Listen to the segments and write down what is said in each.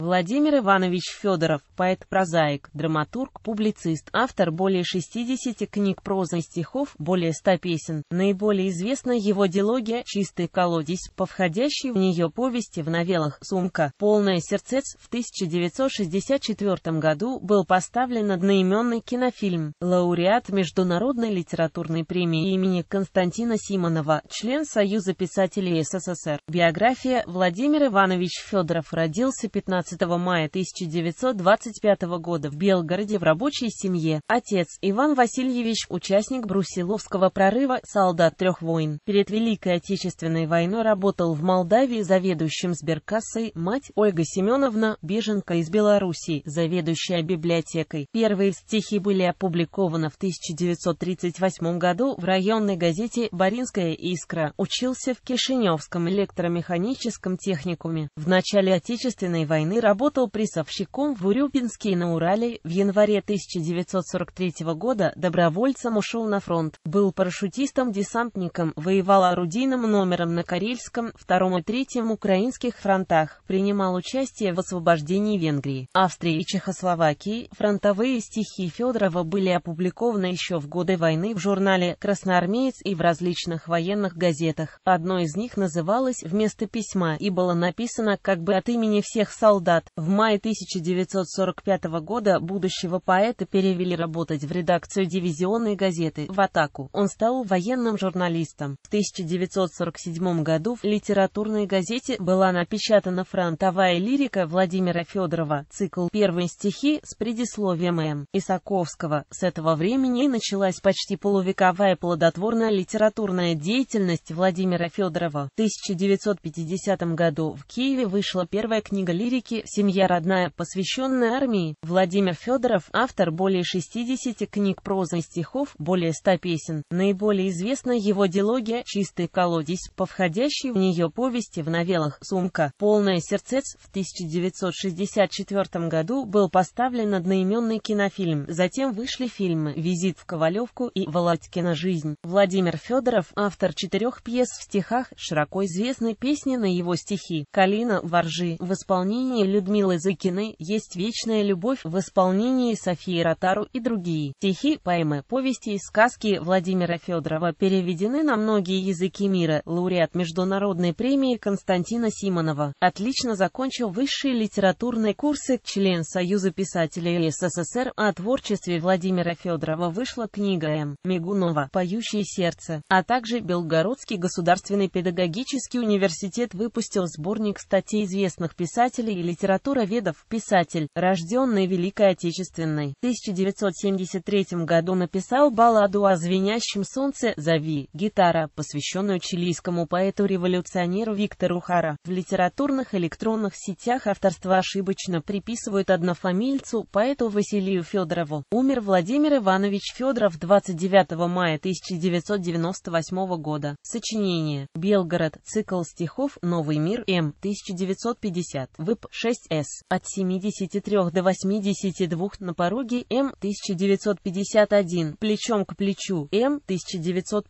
Владимир Иванович Федоров, поэт-прозаик, драматург, публицист, автор более 60 книг прозы и стихов, более 100 песен. Наиболее известна его дилогия «Чистый колодец», по входящей в нее повести в новеллах «Сумка». «Полное сердце». в 1964 году был поставлен одноименный кинофильм, лауреат Международной литературной премии имени Константина Симонова, член Союза писателей СССР. Биография Владимир Иванович Федоров родился 15 15 мая 1925 года в Белгороде в рабочей семье. Отец Иван Васильевич, участник Брусиловского прорыва, солдат трех войн. Перед Великой Отечественной войной работал в Молдавии заведующим сберкассой, мать Ольга Семеновна, беженка из Белоруссии, заведующая библиотекой. Первые стихи были опубликованы в 1938 году в районной газете «Баринская искра». Учился в Кишиневском электромеханическом техникуме. В начале Отечественной войны работал прессовщиком в Урюпинске и на Урале. В январе 1943 года добровольцем ушел на фронт, был парашютистом-десантником, воевал орудийным номером на Карельском, втором и третьем украинских фронтах, принимал участие в освобождении Венгрии, Австрии и Чехословакии. Фронтовые стихи Федорова были опубликованы еще в годы войны в журнале «Красноармеец» и в различных военных газетах. Одно из них называлось «Вместо письма» и было написано как бы от имени всех солдат солдат. В мае 1945 года будущего поэта перевели работать в редакцию дивизионной газеты «В атаку». Он стал военным журналистом. В 1947 году в литературной газете была напечатана фронтовая лирика Владимира Федорова, цикл «Первые стихи» с предисловием М. Исаковского. С этого времени началась почти полувековая плодотворная литературная деятельность Владимира Федорова. В 1950 году в Киеве вышла первая книга лирики «Семья родная», посвященная армии. Владимир Федоров, автор более 60 книг прозы и стихов, более 100 песен. Наиболее известна его дилогия «Чистый колодец», по входящей в нее повести в новеллах «Сумка». «Полное сердец» в 1964 году был поставлен одноименный кинофильм. Затем вышли фильмы «Визит в Ковалевку» и «Володькина жизнь». Владимир Федоров, автор четырех пьес в стихах, широко известны песни на его стихи. «Калина», «Воржи» в исполнении исполнении Людмилы Зыкиной есть «Вечная любовь» в исполнении Софии Ротару и другие. Стихи, поэмы, повести и сказки Владимира Федорова переведены на многие языки мира, лауреат Международной премии Константина Симонова. Отлично закончил высшие литературные курсы, член Союза писателей СССР. О творчестве Владимира Федорова вышла книга М. Мигунова «Поющее сердце», а также Белгородский государственный педагогический университет выпустил сборник статей известных писателей или Литературоведов, писатель, рожденный Великой Отечественной. В 1973 году написал балладу о звенящем солнце «Зови, гитара», посвященную чилийскому поэту-революционеру Виктору Хара. В литературных электронных сетях авторство ошибочно приписывают однофамильцу, поэту Василию Федорову. Умер Владимир Иванович Федоров 29 мая 1998 года. Сочинение. Белгород. Цикл стихов «Новый мир. М. 1950». Вып. 6С от 73 до 82 на пороге М1951, эм плечом к плечу М1952,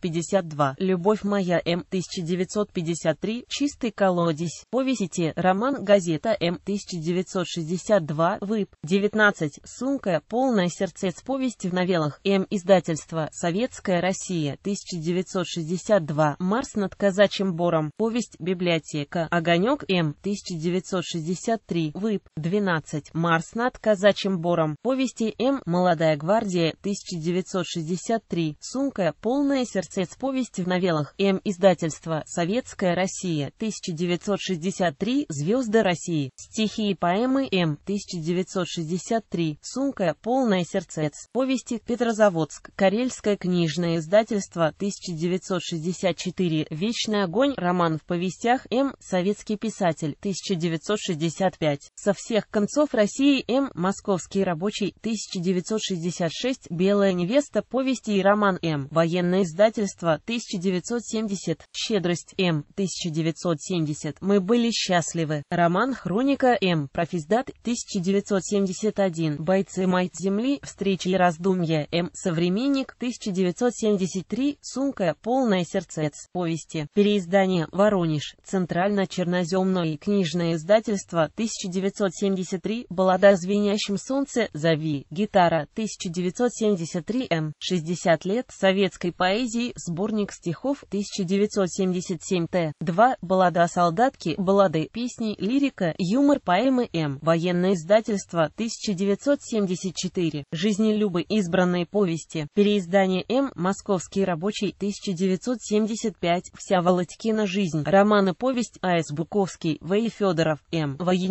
эм любовь моя М1953, эм чистый колодец, повесите, роман газета М1962, вып. 19, сумка, полная сердцец повесть в новеллах М. Издательство «Советская Россия», 1962, «Марс над казачьим бором», повесть «Библиотека», «Огонек М», 1960 63, Вып, 12, Марс над казачьим бором, повести М. Молодая гвардия, 1963, Сумка, полное сердцец повести в новеллах М. Издательство, Советская Россия, 1963, Звезды России, стихи и поэмы М. 1963, Сумка, полное сердцец, повести Петрозаводск, Карельское книжное издательство, 1964, Вечный огонь, роман в повестях М. Советский писатель, 1960 65. Со всех концов России М. Московский рабочий 1966. Белая невеста. Повести и роман М. Военное издательство 1970. Щедрость М. 1970. Мы были счастливы. Роман Хроника М. Профиздат 1971. Бойцы Майт Земли. Встречи и раздумья М. Современник 1973. Сумка. Полное сердцец. Повести. Переиздание. Воронеж. Центрально-черноземное книжное издательство 1973, «Баллада о звенящем солнце», «Зови», «Гитара», 1973, М. 60 лет, советской поэзии, сборник стихов, 1977, Т. 2, «Баллада о солдатке», «Баллады», песни, лирика, юмор, поэмы, М. Эм. Военное издательство, 1974, «Жизнелюбы. Избранные повести», переиздание М. Эм. «Московский рабочий», 1975, «Вся Володькина жизнь», Романы. А и повесть А.С. Буковский, В.И. Федоров, М. Эм. Военное